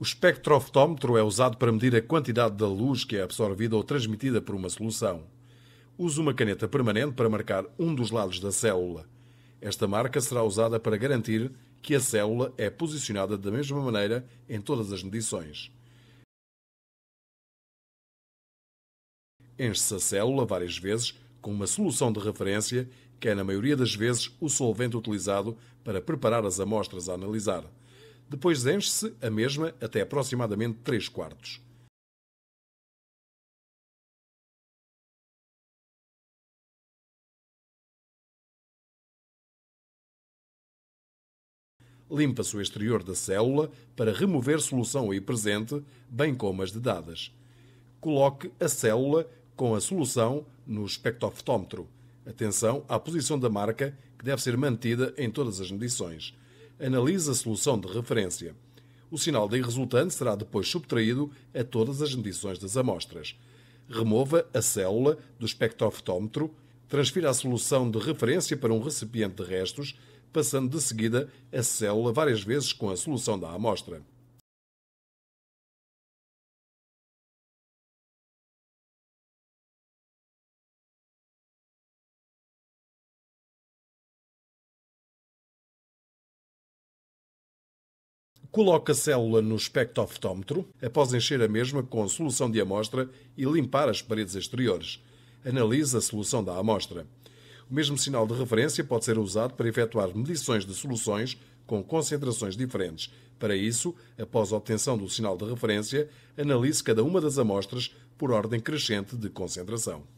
O espectrofotómetro é usado para medir a quantidade da luz que é absorvida ou transmitida por uma solução. Use uma caneta permanente para marcar um dos lados da célula. Esta marca será usada para garantir que a célula é posicionada da mesma maneira em todas as medições. Enche-se a célula várias vezes com uma solução de referência, que é, na maioria das vezes, o solvente utilizado para preparar as amostras a analisar depois enche-se a mesma até aproximadamente 3 quartos. Limpa-se o exterior da célula para remover solução aí presente, bem como as dedadas. Coloque a célula com a solução no espectrofotômetro. Atenção à posição da marca, que deve ser mantida em todas as medições analisa a solução de referência. O sinal daí resultante será depois subtraído a todas as medições das amostras. Remova a célula do espectrofotómetro, transfira a solução de referência para um recipiente de restos, passando de seguida a célula várias vezes com a solução da amostra. Coloque a célula no espectrofotómetro após encher a mesma com a solução de amostra e limpar as paredes exteriores. Analise a solução da amostra. O mesmo sinal de referência pode ser usado para efetuar medições de soluções com concentrações diferentes. Para isso, após a obtenção do sinal de referência, analise cada uma das amostras por ordem crescente de concentração.